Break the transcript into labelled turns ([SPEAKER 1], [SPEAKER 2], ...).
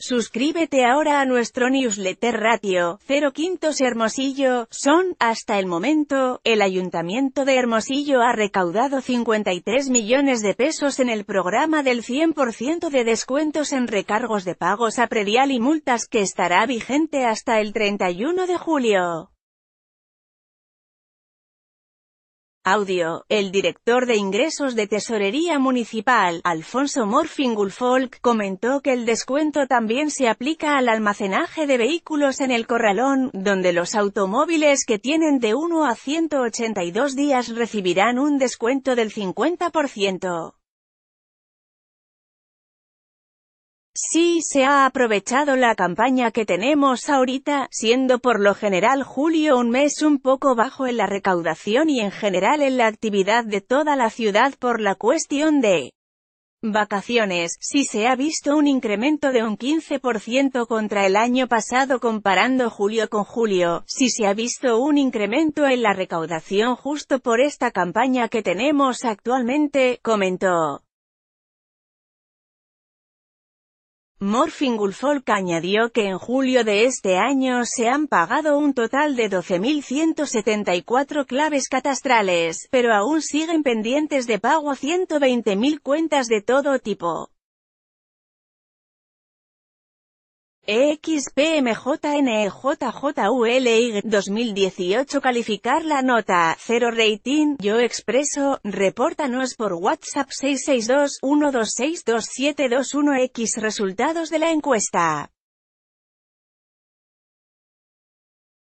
[SPEAKER 1] Suscríbete ahora a nuestro newsletter ratio, 0 Quintos Hermosillo, son, hasta el momento, el Ayuntamiento de Hermosillo ha recaudado 53 millones de pesos en el programa del 100% de descuentos en recargos de pagos a predial y multas que estará vigente hasta el 31 de julio. Audio, el director de ingresos de Tesorería Municipal, Alfonso Morfin comentó que el descuento también se aplica al almacenaje de vehículos en el corralón, donde los automóviles que tienen de 1 a 182 días recibirán un descuento del 50%. Sí se ha aprovechado la campaña que tenemos ahorita, siendo por lo general julio un mes un poco bajo en la recaudación y en general en la actividad de toda la ciudad por la cuestión de Vacaciones, Si se ha visto un incremento de un 15% contra el año pasado comparando julio con julio, si se ha visto un incremento en la recaudación justo por esta campaña que tenemos actualmente, comentó. Morfingulfolk añadió que en julio de este año se han pagado un total de 12.174 claves catastrales, pero aún siguen pendientes de pago 120.000 cuentas de todo tipo. EXPMJNEJJULIG 2018 Calificar la nota 0 rating Yo Expreso Repórtanos por WhatsApp 662 1262721 X Resultados de la encuesta